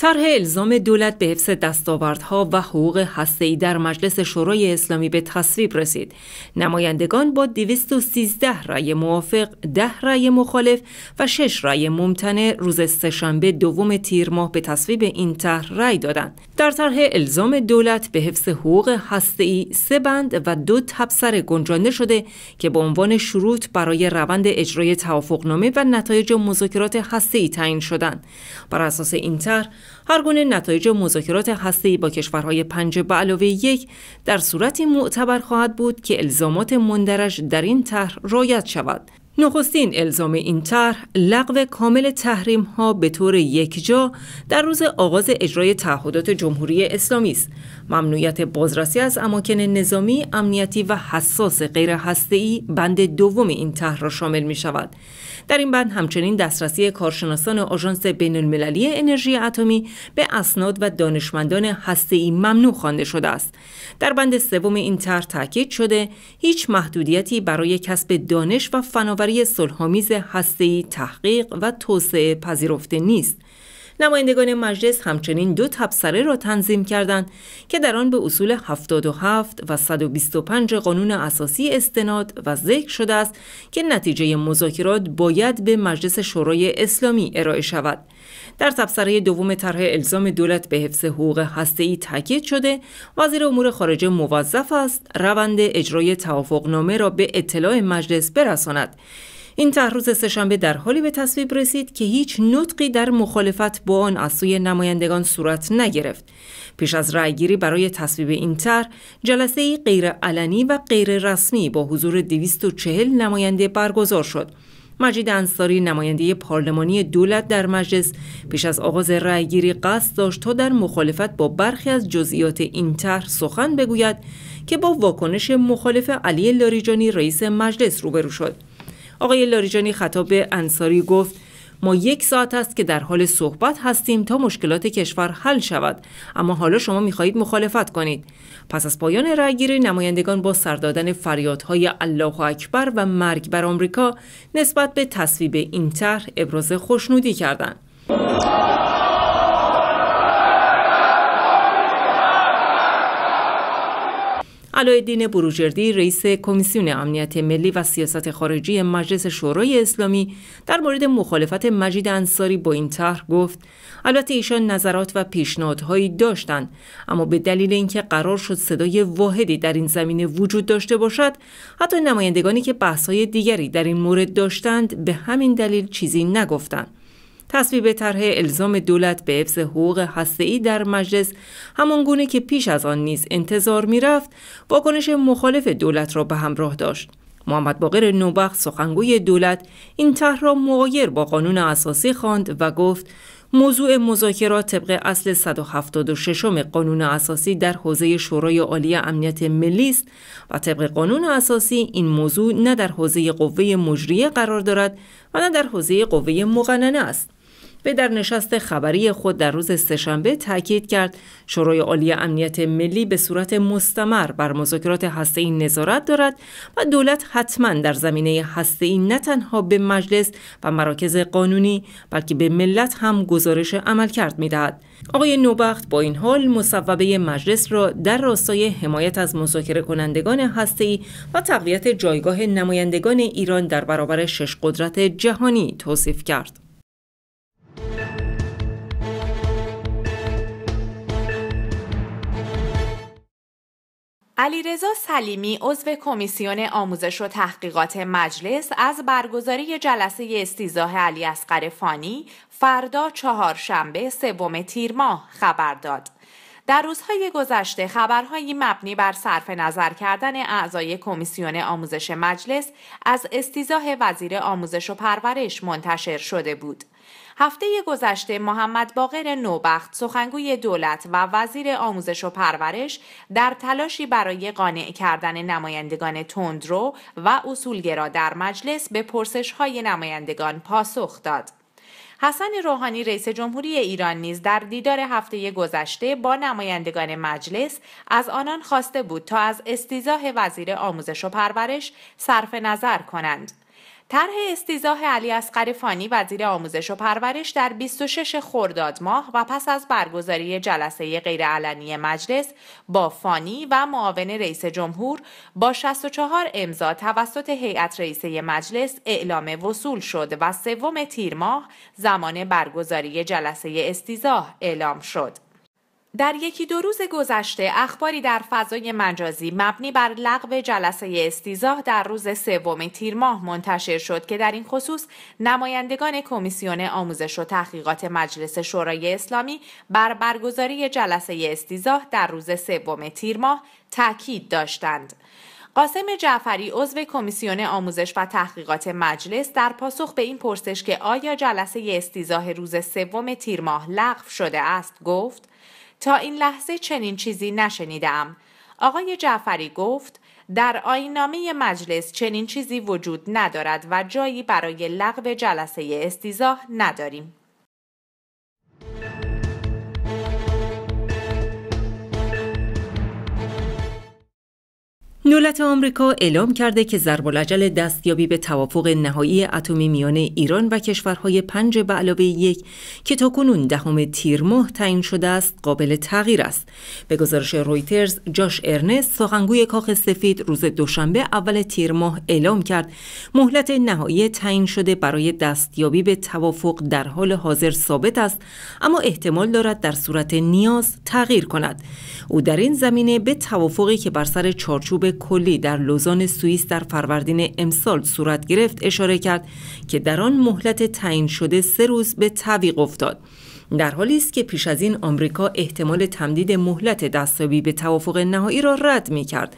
طرح الزام دولت به حفظ دستاوردها و حقوق ای در مجلس شورای اسلامی به تصویب رسید. نمایندگان با 213 رأی موافق، 10 رأی مخالف و 6 رأی ممتنع روز سهشنبه دوم تیر ماه به تصویب این طرح رأی دادند. در طرح الزام دولت به حفظ حقوق هسته‌ای سه بند و دو تبصره گنجانده شده که به عنوان شروط برای روند اجرای توافقنامه و نتایج مذاکرات ای تعیین شدند. بر اساس این طرح هر گونه نتایج مذاکرات هسته‌ای با کشورهای پنج به علاوه یک در صورتی معتبر خواهد بود که الزامات مندرج در این طرح رعایت شود نخستین الزام این طرح لغو کامل تحریم ها به طور یکجا در روز آغاز اجرای تعهدات جمهوری اسلامی است ممنوعیت بازرسی از اماکن نظامی، امنیتی و حساس غیر هسته‌ای بند دوم این طرح را شامل می شود. در این بند همچنین دسترسی کارشناسان آژانس المللی انرژی اتمی به اسناد و دانشمندان هسته‌ای ممنوع خوانده شده است. در بند سوم این طرح تاکید شده هیچ محدودیتی برای کسب دانش و فناوری صلح‌آمیز هسته‌ای تحقیق و توسعه پذیرفته نیست. نمایندگان مجلس همچنین دو تبصره را تنظیم کردند که در آن به اصول 77 و 125 قانون اساسی استناد و ذکر شده است که نتیجه مذاکرات باید به مجلس شورای اسلامی ارائه شود. در تبصره دوم طرح الزام دولت به حفظ حقوق هسته‌ای تاکید شده وزیر امور خارجه موظف است روند اجرای توافقنامه را به اطلاع مجلس برساند. این روز سهشنبه در حالی به تصویب رسید که هیچ نطقی در مخالفت با آن از سوی نمایندگان صورت نگرفت پیش از رأیگیری برای تصویب این طرح جلسه غیر علنی و غیر رسمی با حضور 240 نماینده برگزار شد مجید انصاری نماینده پارلمانی دولت در مجلس پیش از آغاز رأیگیری قصد داشت تا در مخالفت با برخی از جزئیات این طرح سخن بگوید که با واکنش مخالف علی لاریجانی رئیس مجلس روبرو شد آقای لاریجانی خطاب به انصاری گفت ما یک ساعت است که در حال صحبت هستیم تا مشکلات کشور حل شود اما حالا شما میخواهید مخالفت کنید پس از پایان رأیگیری نمایندگان با سردادن فریادهای الله اکبر و مرگ بر آمریکا نسبت به تصویب این طرح ابراز خوشنودی کردند علایالدین بروجردی رئیس کمیسیون امنیت ملی و سیاست خارجی مجلس شورای اسلامی در مورد مخالفت مجید انصاری با این طرح گفت البته ایشان نظرات و پیشنهادهایی داشتند اما به دلیل اینکه قرار شد صدای واحدی در این زمینه وجود داشته باشد حتی نمایندگانی که بحثهای دیگری در این مورد داشتند به همین دلیل چیزی نگفتند تصویب طرح الزام دولت به حفظ حقوق هسته‌ای در مجلس همان گونه که پیش از آن نیز انتظار میرفت واکنش مخالف دولت را به همراه داشت محمد باقر نوبخت سخنگوی دولت این طرح را مغایر با قانون اساسی خواند و گفت موضوع مذاکرات طبق اصل 176 قانون اساسی در حوزه شورای عالی امنیت ملی است و طبق قانون اساسی این موضوع نه در حوزه قوه مجریه قرار دارد و نه در حوزه قوه مقننه است. به در نشست خبری خود در روز سهشنبه تاکید کرد شورای عالی امنیت ملی به صورت مستمر بر مذاکرات هسته‌ای نظارت دارد و دولت حتما در زمینه هسته‌ای نه تنها به مجلس و مراکز قانونی بلکه به ملت هم گزارش عمل می میدهد آقای نوبخت با این حال مصوبه مجلس را در راستای حمایت از مذاکره کنندگان ای و تقویت جایگاه نمایندگان ایران در برابر شش قدرت جهانی توصیف کرد. علیرضا سلیمی عضو کمیسیون آموزش و تحقیقات مجلس از برگزاری جلسه استیزاه علی اصغر فانی فردا چهارشنبه سوم تیر ماه خبر داد. در روزهای گذشته خبرهایی مبنی بر صرف نظر کردن اعضای کمیسیون آموزش مجلس از استیزاه وزیر آموزش و پرورش منتشر شده بود. هفته گذشته محمد باقر نوبخت سخنگوی دولت و وزیر آموزش و پرورش در تلاشی برای قانع کردن نمایندگان تندرو و اصولگرا در مجلس به پرسش های نمایندگان پاسخ داد. حسن روحانی رئیس جمهوری ایران نیز در دیدار هفته گذشته با نمایندگان مجلس از آنان خواسته بود تا از استیزاه وزیر آموزش و پرورش صرف نظر کنند طرح استیزاه علی اصغر فانی وزیر آموزش و پرورش در 26 خرداد ماه و پس از برگزاری جلسه غیرعلنی مجلس با فانی و معاون رئیس جمهور با 64 امضا توسط هیئت رئیسه مجلس اعلام وصول شد و سوم تیر ماه زمان برگزاری جلسه استیزاه اعلام شد. در یکی دو روز گذشته اخباری در فضای مجازی مبنی بر لغو جلسه استیزاه در روز سوم تیر ماه منتشر شد که در این خصوص نمایندگان کمیسیون آموزش و تحقیقات مجلس شورای اسلامی بر برگزاری جلسه استیزاه در روز سوم تیر ماه تاکید داشتند. قاسم جعفری عضو کمیسیون آموزش و تحقیقات مجلس در پاسخ به این پرسش که آیا جلسه استیزاه روز سوم تیر ماه لغو شده است گفت تا این لحظه چنین چیزی نشنیدم. آقای جعفری گفت در آینامه مجلس چنین چیزی وجود ندارد و جایی برای لغو جلسه استیزاه نداریم. دولت آمریکا اعلام کرده که ضربالعجل دستیابی به توافق نهایی اتمی میان ایران و کشورهای پنج به علاوه یک که تاکنون دهم تیر ماه تعیین شده است قابل تغییر است به گزارش رویترز جاش ارنست سخنگوی کاخ سفید روز دوشنبه اول تیر ماه اعلام کرد مهلت نهایی تعیین شده برای دستیابی به توافق در حال حاضر ثابت است اما احتمال دارد در صورت نیاز تغییر کند او در این زمینه به توافقی که بر سر چارچوب کلی در لوزان سوئیس در فروردین امسال صورت گرفت اشاره کرد که در آن مهلت تعیین شده سه روز به تعویق افتاد در حالی است که پیش از این آمریکا احتمال تمدید مهلت دستابی به توافق نهایی را رد می کرد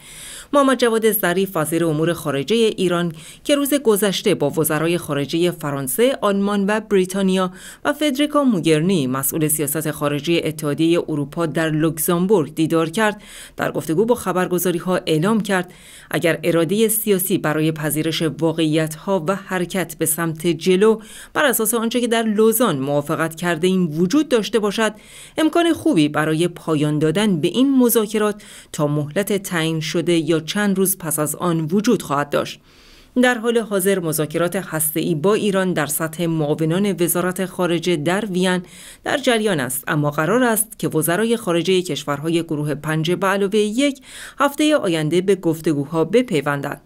محمد جواد ظریف وزیر امور خارجه ایران که روز گذشته با وزرای خارجه فرانسه، آلمان و بریتانیا و فدریکا موگرنی مسئول سیاست خارجی اتحادیه اروپا در لوکزامبورگ دیدار کرد، در گفتگو با خبرگزاری ها اعلام کرد اگر اراده سیاسی برای پذیرش واقعیت ها و حرکت به سمت جلو بر اساس آنچه که در لوزان موافقت کرده این وجود داشته باشد امکان خوبی برای پایان دادن به این مذاکرات تا مهلت تعیین شده یا چند روز پس از آن وجود خواهد داشت. در حال حاضر مذاکرات ای با ایران در سطح معاونان وزارت خارجه در وین در جریان است اما قرار است که وزرای خارجه کشورهای گروه پنج به علاوه یک هفته آینده به گفتگوها بپیوندند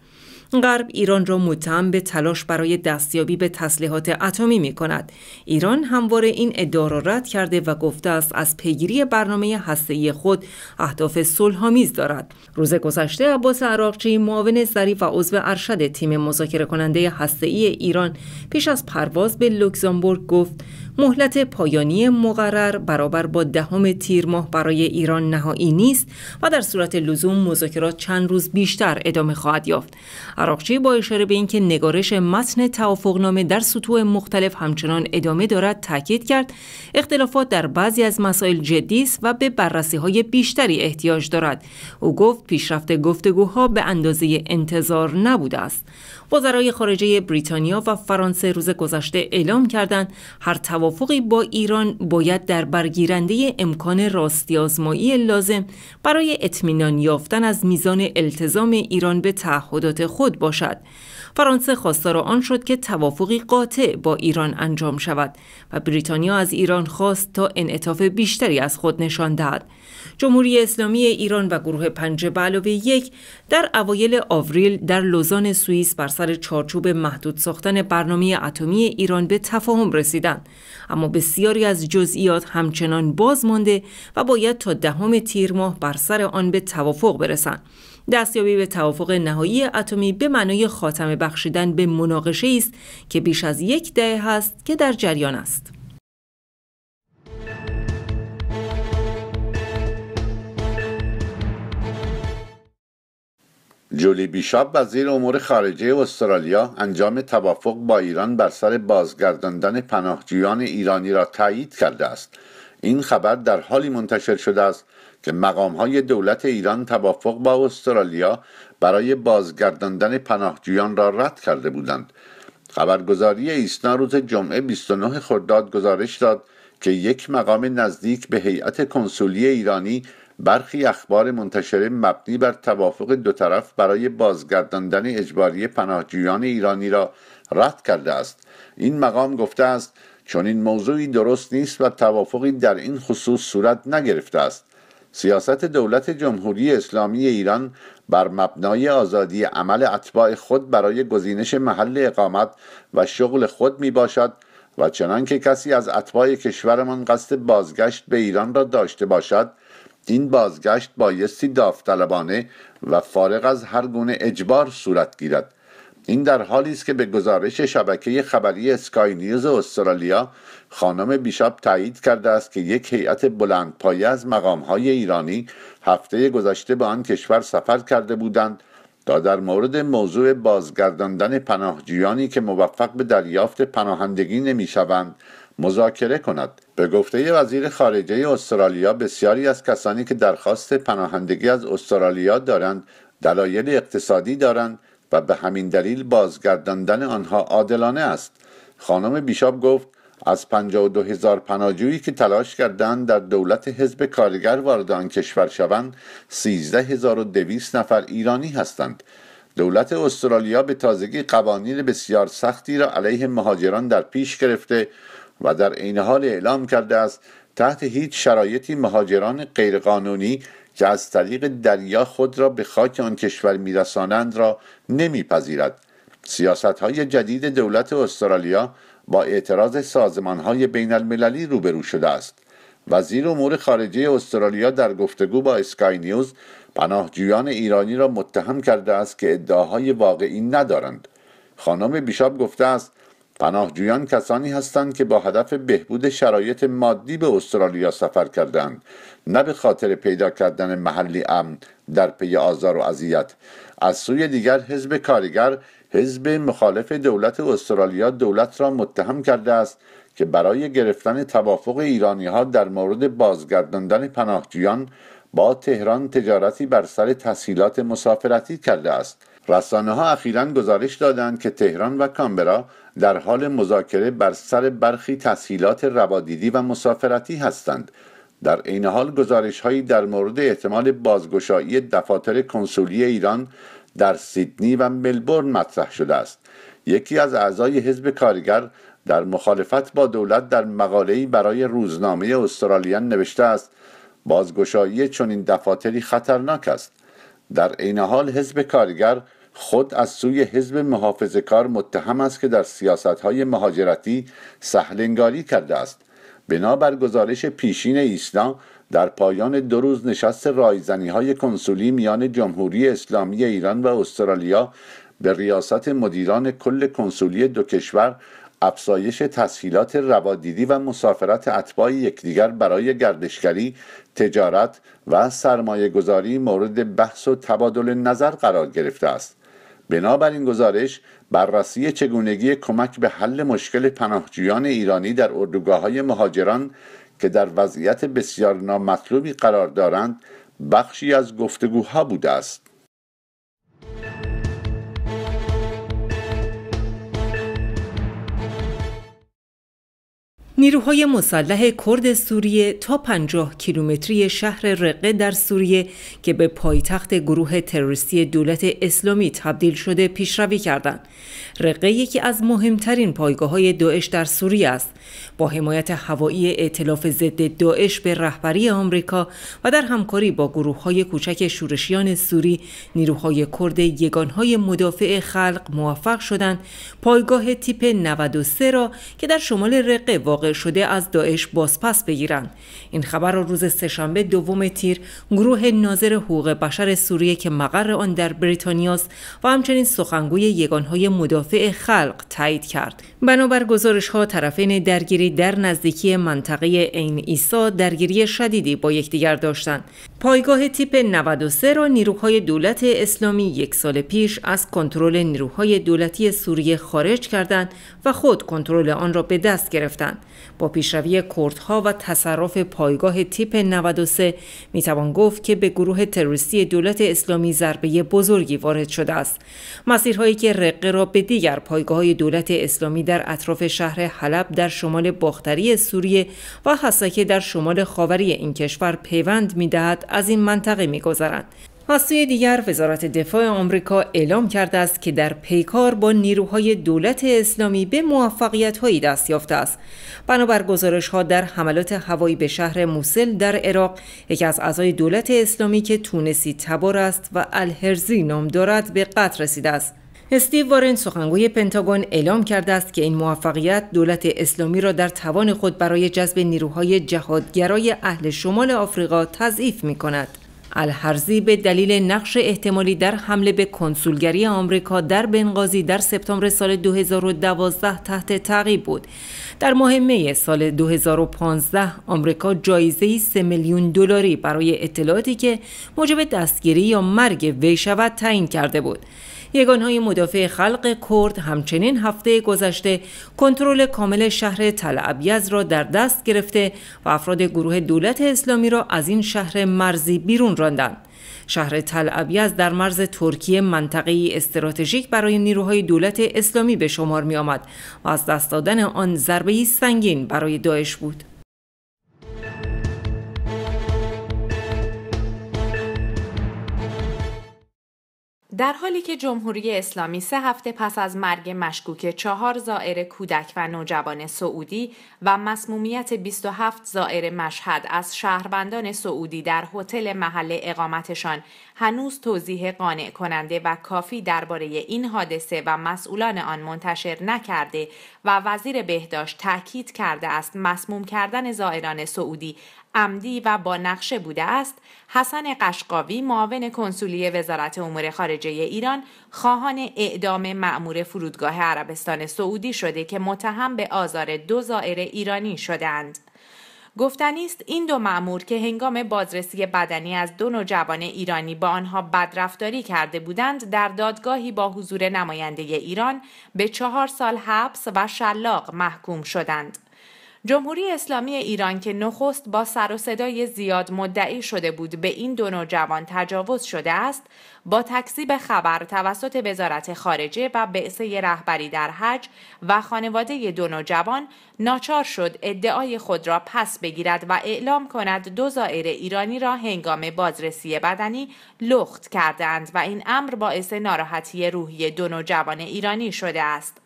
غرب ایران را متهم به تلاش برای دستیابی به تسلیحات اتمی می کند. ایران همواره این ادعا را رد کرده و گفته است از پیگیری برنامه هسته‌ای خود اهداف صلح‌آمیز دارد. روز گذشته عباس عراقچی معاون ظریف و عضو ارشد تیم مذاکره کننده هسته‌ای ایران پیش از پرواز به لوکزامبورگ گفت مهلت پایانی مقرر برابر با دهم تیر ماه برای ایران نهایی نیست و در صورت لزوم مذاکرات چند روز بیشتر ادامه خواهد یافت عراقچی با اشاره به اینکه نگارش متن توافقنامه در سطوح مختلف همچنان ادامه دارد تاکید کرد اختلافات در بعضی از مسائل جدی است و به بررسی های بیشتری احتیاج دارد او گفت پیشرفت گفتگوها به اندازه انتظار نبوده است وزرای خارجه بریتانیا و فرانسه روز گذشته اعلام کردند هر توافقی با ایران باید در برگیرنده امکان راستی لازم برای اطمینان یافتن از میزان التزام ایران به تعهدات خود باشد. فرانسه خواستار آن شد که توافقی قاطع با ایران انجام شود و بریتانیا از ایران خواست تا انعطاف بیشتری از خود نشان دهد. جمهوری اسلامی ایران و گروه پنج بعلوی یک در اوایل آوریل در لوزان سوئیس بر سر چارچوب محدود ساختن برنامه اتمی ایران به تفاهم رسیدند اما بسیاری از جزئیات همچنان باز مانده و باید تا دهم تیر ماه بر سر آن به توافق برسند دستیابی به توافق نهایی اتمی به معنای خاتمه بخشیدن به مناقشه است که بیش از یک دهه است که در جریان است جولی بیشاب وزیر امور خارجه استرالیا انجام توافق با ایران بر سر بازگرداندن پناهجویان ایرانی را تایید کرده است این خبر در حالی منتشر شده است که مقام های دولت ایران توافق با استرالیا برای بازگرداندن پناهجویان را رد کرده بودند خبرگزاری ایسنا روز جمعه 29 خرداد گزارش داد که یک مقام نزدیک به هیئت کنسولی ایرانی برخی اخبار منتشره مبنی بر توافق دو طرف برای بازگرداندن اجباری پناهجویان ایرانی را رد کرده است این مقام گفته است چون این موضوعی درست نیست و توافقی در این خصوص صورت نگرفته است سیاست دولت جمهوری اسلامی ایران بر مبنای آزادی عمل اتباع خود برای گزینش محل اقامت و شغل خود می باشد و چنانکه کسی از اتباع کشورمان قصد بازگشت به ایران را داشته باشد این بازگشت بایستی داوطلبانه و فارغ از هر گونه اجبار صورت گیرد این در حالی است که به گزارش شبکه خبری اسکای نیوز استرالیا خانم بیشاب تایید کرده است که یک هیئت بلندپایه از مقامهای ایرانی هفته گذشته به آن کشور سفر کرده بودند تا در مورد موضوع بازگرداندن پناهجویانی که موفق به دریافت پناهندگی نمیشوند مذاکره کند به گفته وزیر خارجه استرالیا بسیاری از کسانی که درخواست پناهندگی از استرالیا دارند دلایل اقتصادی دارند و به همین دلیل بازگرداندن آنها عادلانه است خانم بیشاب گفت از 52 هزار پناهجویی که تلاش کردند در دولت حزب کارگر وارد آن کشور شوند 13200 نفر ایرانی هستند دولت استرالیا به تازگی قوانین بسیار سختی را علیه مهاجران در پیش گرفته و در این حال اعلام کرده است تحت هیچ شرایطی مهاجران غیرقانونی که از طریق دریا خود را به خاک آن کشور میرسانند را نمیپذیرد سیاست های جدید دولت استرالیا با اعتراض سازمان های بین المللی روبرو شده است وزیر امور خارجه استرالیا در گفتگو با اسکای نیوز پناهجویان ایرانی را متهم کرده است که ادعاهای واقعی ندارند خانم بیشاب گفته است پناهجویان کسانی هستند که با هدف بهبود شرایط مادی به استرالیا سفر کردند نه به خاطر پیدا کردن محلی امن در پی آزار و اذیت از سوی دیگر حزب کارگر حزب مخالف دولت استرالیا دولت را متهم کرده است که برای گرفتن توافق ایرانی ها در مورد بازگرداندن پناهجویان با تهران تجارتی بر سر تسهیلات مسافرتی کرده است رسانه ها اخیرا گزارش دادند که تهران و کامبرا در حال مذاکره بر سر برخی تسهیلات روادیدی و مسافرتی هستند در عین حال گزارش هایی در مورد احتمال بازگشایی دفاتر کنسولی ایران در سیدنی و ملبورن مطرح شده است یکی از اعضای حزب کارگر در مخالفت با دولت در مقاله‌ای برای روزنامه استرالیان نوشته است بازگشایی چنین دفاتری خطرناک است در عین حال حزب کارگر خود از سوی حزب محافظه کار متهم است که در سیاست های مهاجرتی سهلنگاری کرده است بنابر گزارش پیشین ایسنا در پایان دو روز نشست رایزنی های کنسولی میان جمهوری اسلامی ایران و استرالیا به ریاست مدیران کل کنسولی دو کشور افزایش تسهیلات روادیدی و مسافرت اتباع یکدیگر برای گردشگری، تجارت و سرمایه گذاری مورد بحث و تبادل نظر قرار گرفته است. بنابراین گزارش بررسی چگونگی کمک به حل مشکل پناهجویان ایرانی در اردوگاه های مهاجران که در وضعیت بسیار نامطلوبی قرار دارند بخشی از گفتگوها بوده است نیروهای مسلح کرد سوریه تا 50 کیلومتری شهر رقه در سوریه که به پایتخت گروه تروریستی دولت اسلامی تبدیل شده پیشروی کردند. رقه یکی از مهمترین پایگاه های داعش در سوریه است. با حمایت هوایی ائتلاف ضد داعش به رهبری آمریکا و در همکاری با گروه های کوچک شورشیان سوری، نیروهای کرد یگانهای مدافع خلق موفق شدند پایگاه تیپ 93 را که در شمال رقه واقع شده از داعش بازپس بگیرند این خبر را روز سهشنبه دوم تیر گروه ناظر حقوق بشر سوریه که مقر آن در بریتانیاست و همچنین سخنگوی یگانهای مدافع خلق تایید کرد بنابر گزارش ها طرفین درگیری در نزدیکی منطقه عین ایسا درگیری شدیدی با یکدیگر داشتند پایگاه تیپ 93 را نیروهای دولت اسلامی یک سال پیش از کنترل نیروهای دولتی سوریه خارج کردند و خود کنترل آن را به دست گرفتند با پیشروی کردها و تصرف پایگاه تیپ 93 میتوان گفت که به گروه تروریستی دولت اسلامی ضربه بزرگی وارد شده است مسیرهایی که رقه را به دیگر پایگاه دولت اسلامی در اطراف شهر حلب در شمال باختری سوریه و حسکه در شمال خاوری این کشور پیوند میدهد از این منطقه میگذرند از سوی دیگر وزارت دفاع آمریکا اعلام کرده است که در پیکار با نیروهای دولت اسلامی به موفقیت هایی دست یافته است. بنابر گزارش ها در حملات هوایی به شهر موسل در عراق یکی از اعضای دولت اسلامی که تونسی تبار است و الهرزی نام دارد به قتل رسیده است. استیو وارن سخنگوی پنتاگون اعلام کرده است که این موفقیت دولت اسلامی را در توان خود برای جذب نیروهای جهادگرای اهل شمال آفریقا تضعیف می الحرزی به دلیل نقش احتمالی در حمله به کنسولگری آمریکا در بنغازی در سپتامبر سال 2012 تحت تعقیب بود. در ماه می سال 2015 آمریکا جایزه 3 میلیون دلاری برای اطلاعاتی که موجب دستگیری یا مرگ وی شود تعیین کرده بود. یگانهای مدافع خلق کرد همچنین هفته گذشته کنترل کامل شهر تل را در دست گرفته و افراد گروه دولت اسلامی را از این شهر مرزی بیرون راندند. شهر تل ابیز در مرز ترکیه منطقه استراتژیک برای نیروهای دولت اسلامی به شمار می آمد و از دست دادن آن ضربه سنگین برای داعش بود. در حالی که جمهوری اسلامی سه هفته پس از مرگ مشکوک چهار زائر کودک و نوجوان سعودی و مسمومیت 27 زائر مشهد از شهروندان سعودی در هتل محل اقامتشان هنوز توضیح قانع کننده و کافی درباره این حادثه و مسئولان آن منتشر نکرده و وزیر بهداشت تاکید کرده است مسموم کردن زائران سعودی عمدی و با نقشه بوده است حسن قشقاوی معاون کنسولی وزارت امور خارجه ایران خواهان اعدام معمور فرودگاه عربستان سعودی شده که متهم به آزار دو زائر ایرانی شدند. گفتنی است این دو معمور که هنگام بازرسی بدنی از دو نوجوان ایرانی با آنها بدرفتاری کرده بودند در دادگاهی با حضور نماینده ایران به چهار سال حبس و شلاق محکوم شدند. جمهوری اسلامی ایران که نخست با سر و صدای زیاد مدعی شده بود به این دو نوجوان تجاوز شده است با تکذیب خبر توسط وزارت خارجه و بعثه رهبری در حج و خانواده دو نوجوان ناچار شد ادعای خود را پس بگیرد و اعلام کند دو زائر ایرانی را هنگام بازرسی بدنی لخت کردند و این امر باعث ناراحتی روحی دو نوجوان ایرانی شده است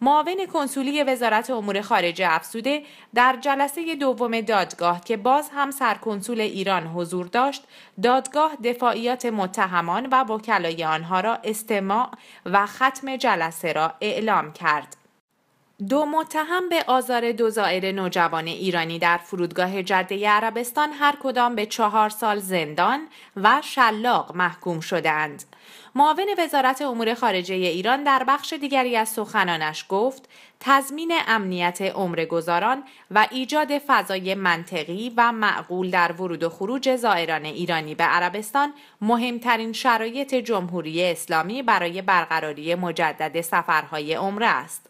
معاون کنسولی وزارت امور خارجه افسوده در جلسه دوم دادگاه که باز هم سرکنسول ایران حضور داشت دادگاه دفاعیات متهمان و وکلای آنها را استماع و ختم جلسه را اعلام کرد دو متهم به آزار دو زائر نوجوان ایرانی در فرودگاه جده عربستان هر کدام به چهار سال زندان و شلاق محکوم شدند. معاون وزارت امور خارجه ایران در بخش دیگری از سخنانش گفت تضمین امنیت گذاران و ایجاد فضای منطقی و معقول در ورود و خروج زائران ایرانی به عربستان مهمترین شرایط جمهوری اسلامی برای برقراری مجدد سفرهای عمره است.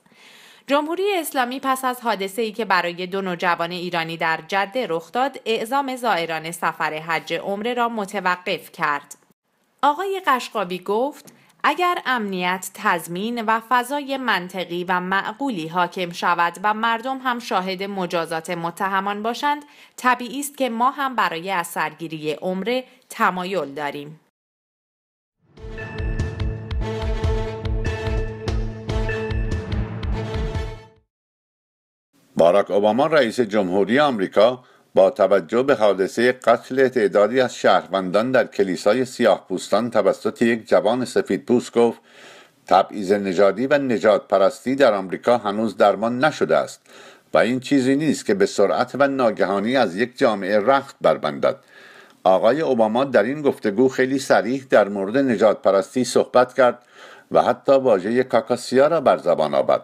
جمهوری اسلامی پس از حادثه ای که برای دو نوجوان ایرانی در جده رخ داد، اعزام زائران سفر حج عمره را متوقف کرد. آقای قشقابی گفت اگر امنیت تضمین و فضای منطقی و معقولی حاکم شود و مردم هم شاهد مجازات متهمان باشند طبیعی است که ما هم برای اثرگیری عمره تمایل داریم باراک اوباما رئیس جمهوری آمریکا با توجه به حادثه قتل تعدادی از شهروندان در کلیسای سیاه پوستان توسط یک جوان سفید پوست گفت تبعیض نژادی و نجات پرستی در آمریکا هنوز درمان نشده است و این چیزی نیست که به سرعت و ناگهانی از یک جامعه رخت بربندد آقای اوباما در این گفتگو خیلی سریح در مورد نجات پرستی صحبت کرد و حتی واژه کاکاسیا را بر زبان آورد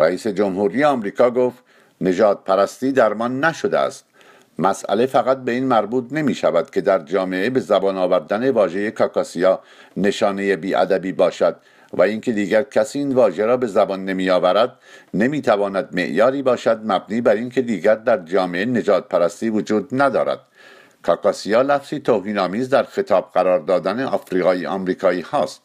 رئیس جمهوری آمریکا گفت نجات پرستی درمان نشده است مسئله فقط به این مربوط نمی شود که در جامعه به زبان آوردن واژه کاکاسیا نشانه بیادبی باشد و اینکه دیگر کسی این واژه را به زبان نمی آورد نمی تواند معیاری باشد مبنی بر اینکه دیگر در جامعه نجات پرستی وجود ندارد کاکاسیا لفظی توهینآمیز در خطاب قرار دادن آفریقایی آمریکایی هاست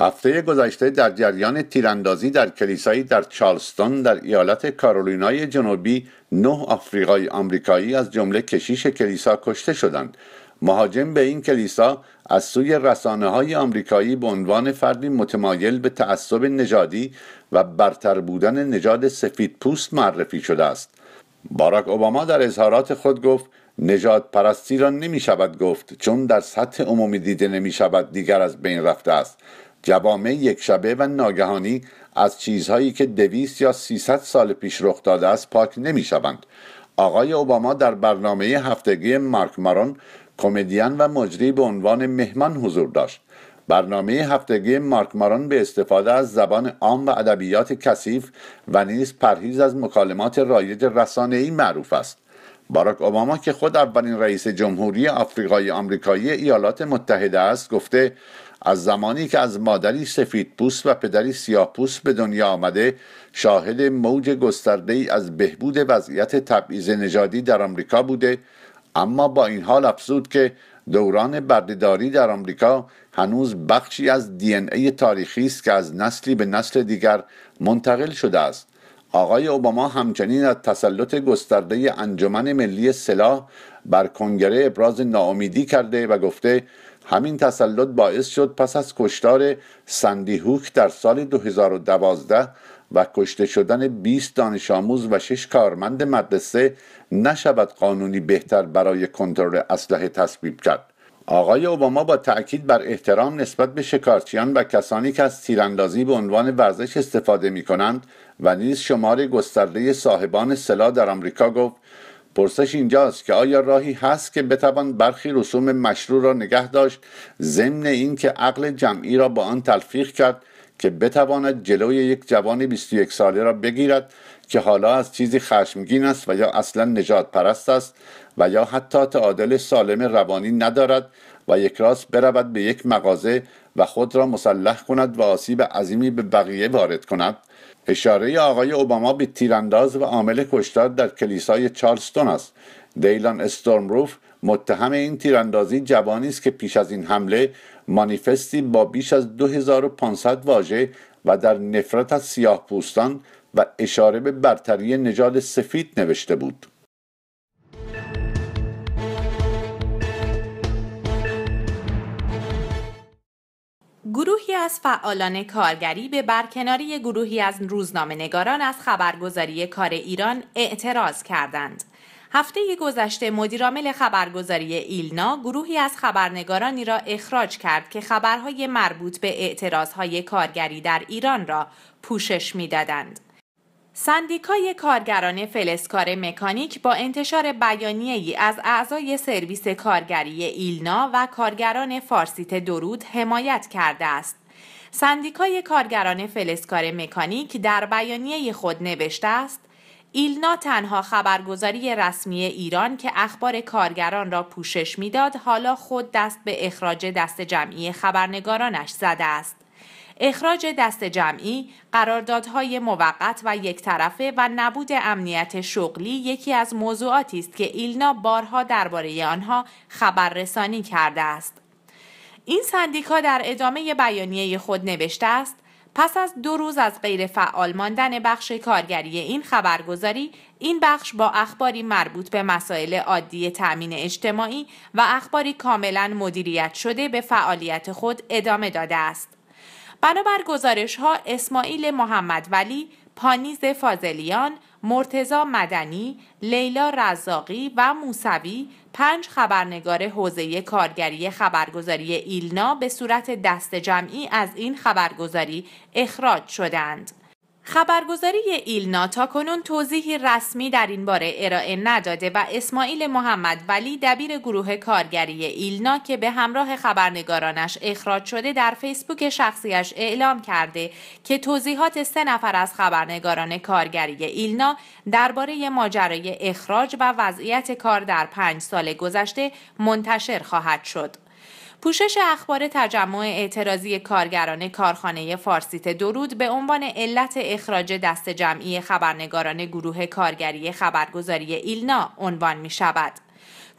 هفته گذشته در جریان تیراندازی در کلیسایی در چارلستون در ایالت کارولینای جنوبی نه آفریقای آمریکایی از جمله کشیش کلیسا کشته شدند مهاجم به این کلیسا از سوی رسانه های آمریکایی به عنوان فردی متمایل به تعصب نژادی و برتر بودن نژاد سفید پوست معرفی شده است باراک اوباما در اظهارات خود گفت نجات پرستی را نمی شود گفت چون در سطح عمومی دیده نمی شود دیگر از بین رفته است جوامع شبه و ناگهانی از چیزهایی که دویست یا سیصد سال پیش رخ داده است پاک شوند. آقای اوباما در برنامه هفتگی مارک مارون کمدین و مجری به عنوان مهمان حضور داشت برنامه هفتگی مارک مارون به استفاده از زبان عام و ادبیات کثیف و نیز پرهیز از مکالمات رایج رسانه‌ای معروف است باراک اوباما که خود اولین رئیس جمهوری آفریقای آمریکایی ایالات متحده است گفته از زمانی که از مادری سفید پوست و پدری سیاه پوست به دنیا آمده شاهد موج گسترده ای از بهبود وضعیت تبعیض نژادی در آمریکا بوده اما با این حال افزود که دوران بردهداری در آمریکا هنوز بخشی از دی ای تاریخی است که از نسلی به نسل دیگر منتقل شده است آقای اوباما همچنین از تسلط گسترده انجمن ملی سلاح بر کنگره ابراز ناامیدی کرده و گفته همین تسلط باعث شد پس از کشتار سندی هوک در سال 2012 و کشته شدن 20 دانش آموز و 6 کارمند مدرسه نشود قانونی بهتر برای کنترل اسلحه تصویب کرد آقای اوباما با تاکید بر احترام نسبت به شکارچیان و کسانی که از تیراندازی به عنوان ورزش استفاده می کنند و نیز شمار گسترده صاحبان سلاح در آمریکا گفت پرسش اینجاست که آیا راهی هست که بتوان برخی رسوم مشروع را نگه داشت ضمن اینکه عقل جمعی را با آن تلفیق کرد که بتواند جلوی یک جوان 21 ساله را بگیرد که حالا از چیزی خشمگین است و یا اصلا نجات پرست است و یا حتی تعادل سالم روانی ندارد و یک راست برود به یک مغازه و خود را مسلح کند و آسیب عظیمی به بقیه وارد کند اشاره آقای اوباما به تیرانداز و عامل کشتار در کلیسای چارلستون است دیلان استورمروف متهم این تیراندازی جوانی است که پیش از این حمله مانیفستی با بیش از 2500 واژه و در نفرت از سیاه پوستان و اشاره به برتری نژاد سفید نوشته بود گروهی از فعالان کارگری به برکناری گروهی از روزنامه نگاران از خبرگزاری کار ایران اعتراض کردند. هفته گذشته مدیرعامل خبرگزاری ایلنا گروهی از خبرنگارانی را اخراج کرد که خبرهای مربوط به اعتراضهای کارگری در ایران را پوشش میدادند. سندیکای کارگران فلسکار مکانیک با انتشار ای از اعضای سرویس کارگری ایلنا و کارگران فارسیت درود حمایت کرده است. سندیکای کارگران فلسکار مکانیک در بیانیه خود نوشته است ایلنا تنها خبرگزاری رسمی ایران که اخبار کارگران را پوشش میداد حالا خود دست به اخراج دست جمعی خبرنگارانش زده است اخراج دست جمعی، قراردادهای موقت و یک طرفه و نبود امنیت شغلی یکی از موضوعاتی است که ایلنا بارها درباره آنها خبررسانی کرده است. این سندیکا در ادامه بیانیه خود نوشته است پس از دو روز از غیر فعال ماندن بخش کارگری این خبرگزاری این بخش با اخباری مربوط به مسائل عادی تأمین اجتماعی و اخباری کاملا مدیریت شده به فعالیت خود ادامه داده است بنابر گزارش ها اسماعیل محمد ولی، پانیز فاضلیان، مرتزا مدنی، لیلا رزاقی و موسوی پنج خبرنگار حوزه کارگری خبرگزاری ایلنا به صورت دست جمعی از این خبرگزاری اخراج شدند. خبرگزاری ایلنا تا کنون توضیحی رسمی در این باره ارائه نداده و اسماعیل محمد ولی دبیر گروه کارگری ایلنا که به همراه خبرنگارانش اخراج شده در فیسبوک شخصیش اعلام کرده که توضیحات سه نفر از خبرنگاران کارگری ایلنا درباره ماجرای اخراج و وضعیت کار در پنج سال گذشته منتشر خواهد شد. پوشش اخبار تجمع اعتراضی کارگران کارخانه فارسیت درود به عنوان علت اخراج دست جمعی خبرنگاران گروه کارگری خبرگزاری ایلنا عنوان می شود.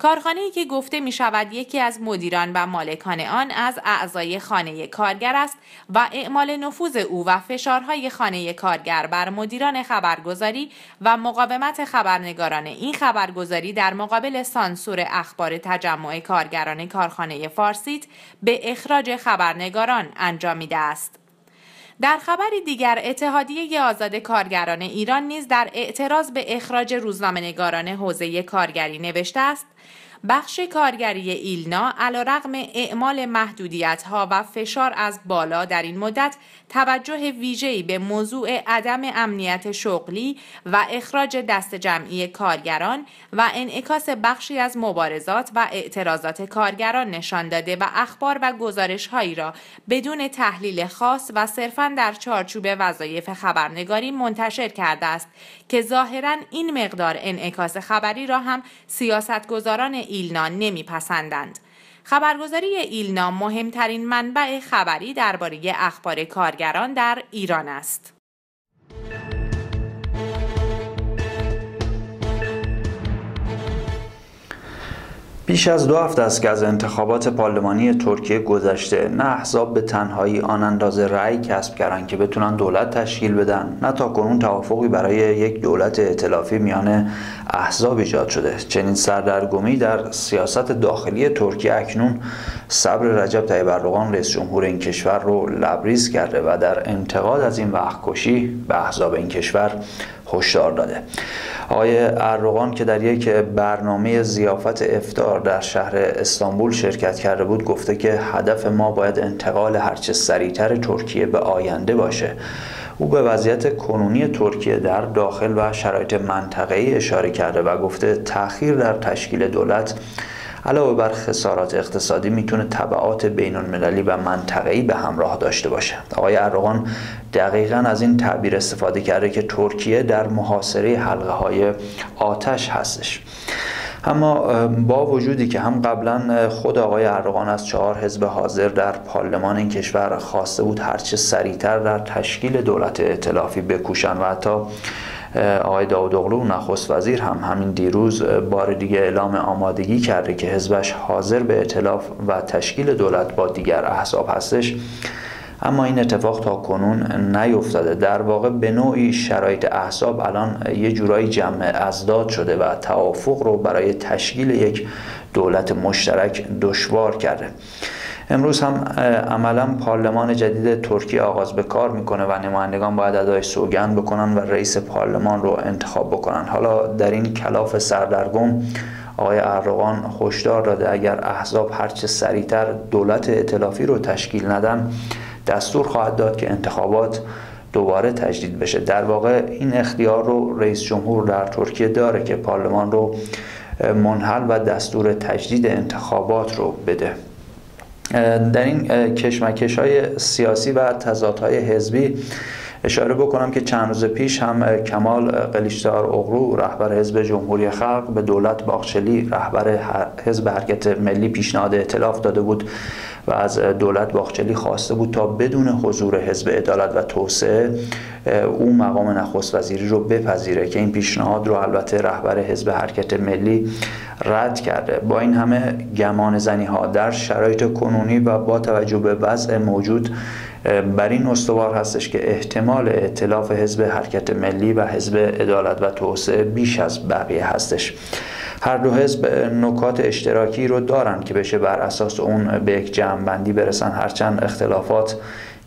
کارخانه‌ای که گفته می شود یکی از مدیران و مالکان آن از اعضای خانه کارگر است و اعمال نفوذ او و فشارهای خانه کارگر بر مدیران خبرگزاری و مقاومت خبرنگاران این خبرگزاری در مقابل سانسور اخبار تجمع کارگران کارخانه فارسیت به اخراج خبرنگاران انجامیده است. در خبری دیگر اتحادیه آزاد کارگران ایران نیز در اعتراض به اخراج روزنامه‌نگاران حوزه کارگری نوشته است بخش کارگری ایلنا علیرغم اعمال محدودیت ها و فشار از بالا در این مدت توجه ویژه‌ای به موضوع عدم امنیت شغلی و اخراج دست جمعی کارگران و انعکاس بخشی از مبارزات و اعتراضات کارگران نشان داده و اخبار و گزارش هایی را بدون تحلیل خاص و صرفا در چارچوب وظایف خبرنگاری منتشر کرده است که ظاهرا این مقدار انعکاس خبری را هم سیاستگزاران ایلنا نمیپسندند. خبرگزاری ایلنا مهمترین منبع خبری درباره اخبار کارگران در ایران است. بیش از دو هفته است که از انتخابات پارلمانی ترکیه گذشته نه احزاب به تنهایی آن اندازه رأی کسب کردند که بتونن دولت تشکیل بدن نه تا کنون توافقی برای یک دولت ائتلافی میان احزاب ایجاد شده چنین سردرگمی در سیاست داخلی ترکیه اکنون صبر رجب طیب اردوغان رئیس جمهور این کشور رو لبریز کرده و در انتقاد از این وقت کشی به احزاب این کشور هشدار داده آقای اروغان که در یک برنامه زیافت افتار در شهر استانبول شرکت کرده بود گفته که هدف ما باید انتقال هرچه سریعتر ترکیه به آینده باشه او به وضعیت کنونی ترکیه در داخل و شرایط منطقه‌ای اشاره کرده و گفته تأخیر در تشکیل دولت علاوه بر خسارات اقتصادی میتونه تبعات بین المللی و منطقه‌ای به همراه داشته باشه آقای اردوغان دقیقا از این تعبیر استفاده کرده که ترکیه در محاصره حلقه های آتش هستش اما با وجودی که هم قبلا خود آقای اردوغان از چهار حزب حاضر در پارلمان این کشور خواسته بود هرچه سریعتر در تشکیل دولت اعتلافی بکوشن و حتی آقای اغلو نخست وزیر هم همین دیروز بار دیگه اعلام آمادگی کرده که حزبش حاضر به اطلاف و تشکیل دولت با دیگر احزاب هستش اما این اتفاق تا کنون نیفتاده در واقع به نوعی شرایط احزاب الان یه جورایی جمع ازداد شده و توافق رو برای تشکیل یک دولت مشترک دشوار کرده امروز هم عملا پارلمان جدید ترکیه آغاز به کار میکنه و نمایندگان باید ادای سوگند بکنن و رئیس پارلمان رو انتخاب بکنن حالا در این کلاف سردرگم آقای اردوغان هشدار داده اگر احزاب هرچه سریعتر دولت اطلافی رو تشکیل ندن دستور خواهد داد که انتخابات دوباره تجدید بشه در واقع این اختیار رو رئیس جمهور در ترکیه داره که پارلمان رو منحل و دستور تجدید انتخابات رو بده در این کشمکش های سیاسی و تضادهای حزبی اشاره بکنم که چند روز پیش هم کمال قلیشدار اغرو رهبر حزب جمهوری خلق به دولت باغچلی رهبر حزب حرکت ملی پیشنهاد اعتلاف داده بود و از دولت باخچلی خواسته بود تا بدون حضور حزب عدالت و توسعه او مقام نخست وزیری رو بپذیره که این پیشنهاد رو البته رهبر حزب حرکت ملی رد کرده با این همه گمان زنی ها در شرایط کنونی و با توجه به وضع موجود بر این استوار هستش که احتمال اطلاف حزب حرکت ملی و حزب عدالت و توسعه بیش از بقیه هستش هر دو حزب نکات اشتراکی رو دارن که بشه بر اساس اون به یک بندی برسن هرچند اختلافات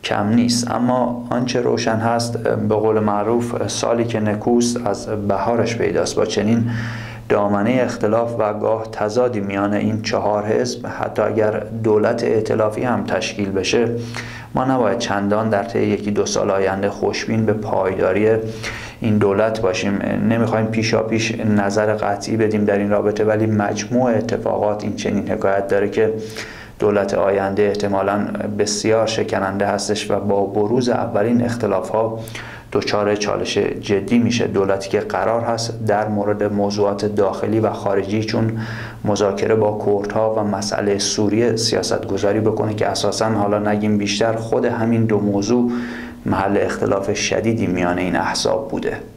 کم نیست اما آنچه روشن هست به قول معروف سالی که نکوست از بهارش پیداست با چنین دامنه اختلاف و گاه تزادی میان این چهار حزب حتی اگر دولت اعتلافی هم تشکیل بشه ما نباید چندان در طی یکی دو سال آینده خوشبین به پایداری این دولت باشیم نمیخوایم پیشا پیش نظر قطعی بدیم در این رابطه ولی مجموع اتفاقات این چنین حکایت داره که دولت آینده احتمالا بسیار شکننده هستش و با بروز اولین اختلاف ها دچار چالش جدی میشه دولتی که قرار هست در مورد موضوعات داخلی و خارجی چون مذاکره با کردها و مسئله سوریه سیاست گذاری بکنه که اساسا حالا نگیم بیشتر خود همین دو موضوع محل اختلاف شدیدی میان این احزاب بوده